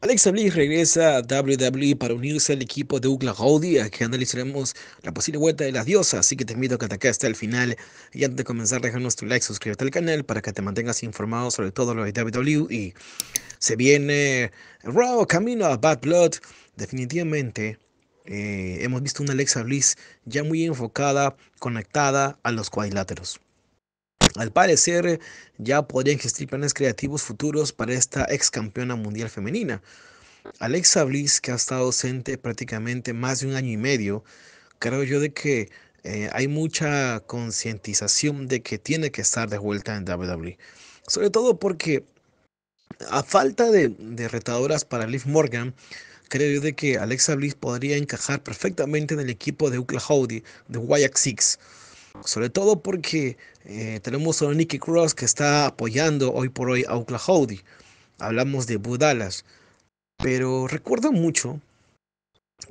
Alexa Bliss regresa a WWE para unirse al equipo de Ugla Howdy, a que analizaremos la posible vuelta de las diosas, así que te invito a que te quedes hasta el final. Y antes de comenzar, déjanos tu like, suscríbete al canal para que te mantengas informado sobre todo lo de WWE. Y se viene Raw, camino a Bad Blood. Definitivamente eh, hemos visto una Alexa Bliss ya muy enfocada, conectada a los cuadriláteros. Al parecer, ya podrían existir planes creativos futuros para esta ex campeona mundial femenina. Alexa Bliss, que ha estado ausente prácticamente más de un año y medio, creo yo de que eh, hay mucha concientización de que tiene que estar de vuelta en WWE. Sobre todo porque a falta de, retadoras para Liv Morgan, creo yo de que Alexa Bliss podría encajar perfectamente en el equipo de Oklahoma de Wyatt Six. Sobre todo porque eh, tenemos a Nicky Cross que está apoyando hoy por hoy a Oklahoma. Hablamos de Budalas. Pero recuerdo mucho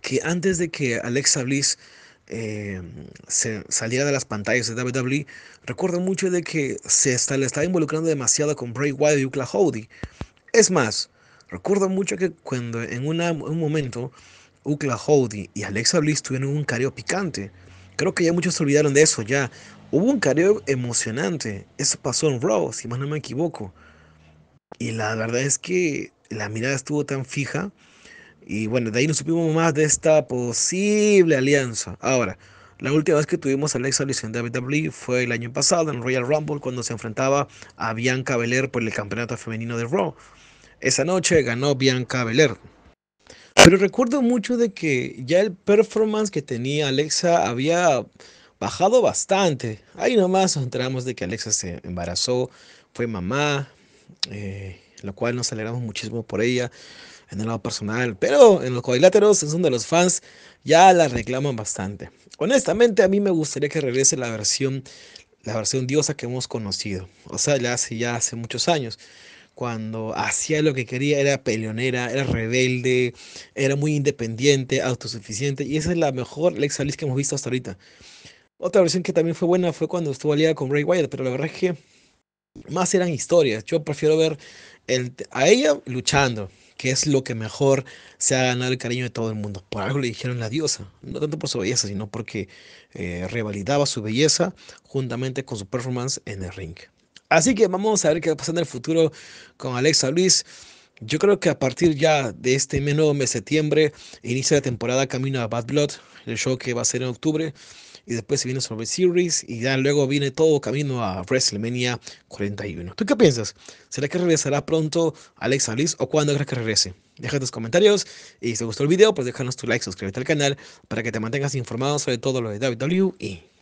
que antes de que Alexa Bliss eh, se saliera de las pantallas de WWE, recuerdo mucho de que se le estaba involucrando demasiado con Bray Wyatt y Oklahoma. Es más, recuerdo mucho que cuando en un momento Oklahoma y Alexa Bliss tuvieron un careo picante. Creo que ya muchos se olvidaron de eso ya. Hubo un careo emocionante. Eso pasó en Raw, si más no me equivoco. Y la verdad es que la mirada estuvo tan fija. Y bueno, de ahí no supimos más de esta posible alianza. Ahora, la última vez que tuvimos a ex Bliss de WWE fue el año pasado en Royal Rumble cuando se enfrentaba a Bianca Belair por el campeonato femenino de Raw. Esa noche ganó Bianca Belair. Pero recuerdo mucho de que ya el performance que tenía Alexa había bajado bastante. Ahí nomás nos enteramos de que Alexa se embarazó, fue mamá, eh, lo cual nos alegramos muchísimo por ella en el lado personal, pero en los cuadriláteros es de los fans ya la reclaman bastante. Honestamente, a mí me gustaría que regrese la versión, la versión diosa que hemos conocido, o sea, ya hace ya hace muchos años cuando hacía lo que quería, era peleonera, era rebelde, era muy independiente, autosuficiente, y esa es la mejor Lexa Bliss que hemos visto hasta ahorita. Otra versión que también fue buena fue cuando estuvo aliada con Ray Wyatt, pero la verdad es que más eran historias. Yo prefiero ver a ella luchando, que es lo que mejor se ha ganado el cariño de todo el mundo. Por algo le dijeron la diosa, no tanto por su belleza, sino porque eh, revalidaba su belleza juntamente con su performance en el ring. Así que vamos a ver qué va a pasar en el futuro con Alexa Luis. Yo creo que a partir ya de este mes mes de septiembre, inicia la temporada Camino a Bad Blood, el show que va a ser en octubre. Y después se viene sobre Series y ya luego viene todo camino a WrestleMania 41. ¿Tú qué piensas? ¿Será que regresará pronto Alexa Luis o cuándo crees que regrese? Deja tus comentarios y si te gustó el video, pues déjanos tu like, suscríbete al canal para que te mantengas informado sobre todo lo de WWE.